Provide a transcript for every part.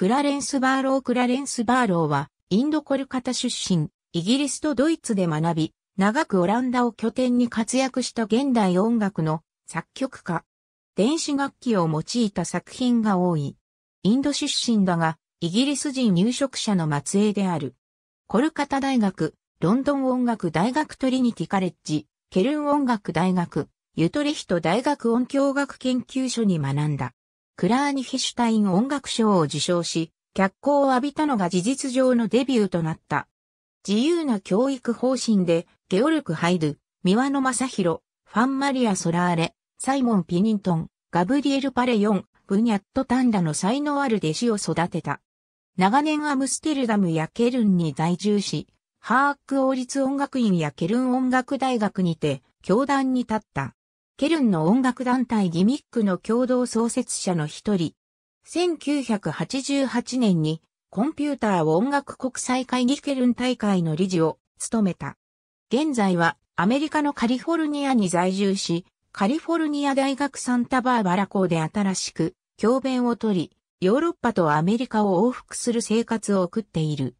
クラレンス・バーロー・クラレンス・バーローは、インドコルカタ出身、イギリスとドイツで学び、長くオランダを拠点に活躍した現代音楽の作曲家。電子楽器を用いた作品が多い。インド出身だが、イギリス人入植者の末裔である。コルカタ大学、ロンドン音楽大学トリニティカレッジ、ケルン音楽大学、ユトレヒト大学音響学研究所に学んだ。クラーニヒシュタイン音楽賞を受賞し、脚光を浴びたのが事実上のデビューとなった。自由な教育方針で、ゲオルク・ハイドワ三輪サ正ロ、ファン・マリア・ソラーレ、サイモン・ピニントン、ガブリエル・パレヨン、ブニャット・タンラの才能ある弟子を育てた。長年アムステルダムやケルンに在住し、ハーク王立音楽院やケルン音楽大学にて、教壇に立った。ケルンの音楽団体ギミックの共同創設者の一人。1988年にコンピューターを音楽国際会議ケルン大会の理事を務めた。現在はアメリカのカリフォルニアに在住し、カリフォルニア大学サンタバーバラ校で新しく教鞭を取り、ヨーロッパとアメリカを往復する生活を送っている。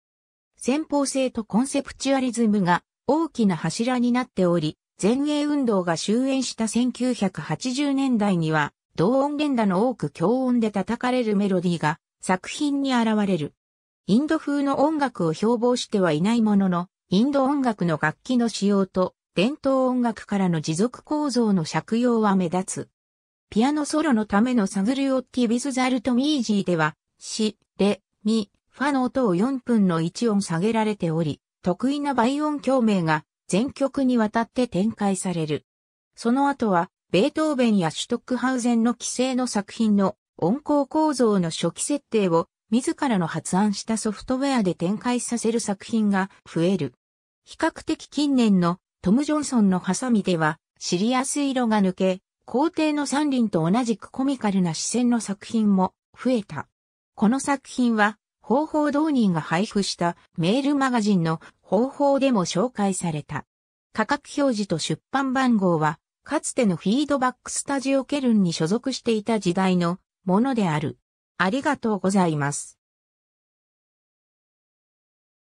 先方性とコンセプチュアリズムが大きな柱になっており、前衛運動が終焉した1980年代には、同音連打の多く強音で叩かれるメロディーが作品に現れる。インド風の音楽を標榜してはいないものの、インド音楽の楽器の使用と伝統音楽からの持続構造の借用は目立つ。ピアノソロのためのサグルオッティビズザルトミージーでは、シ、レ、ミ、ファの音を4分の1音下げられており、得意な倍音共鳴が全曲にわたって展開される。その後は、ベートーベンやシュトックハウゼンの規制の作品の音効構造の初期設定を自らの発案したソフトウェアで展開させる作品が増える。比較的近年のトム・ジョンソンのハサミではシリアス色が抜け、皇帝の三輪と同じくコミカルな視線の作品も増えた。この作品は方法導人が配布したメールマガジンの方法でも紹介された。価格表示と出版番号は、かつてのフィードバックスタジオケルンに所属していた時代のものである。ありがとうございます。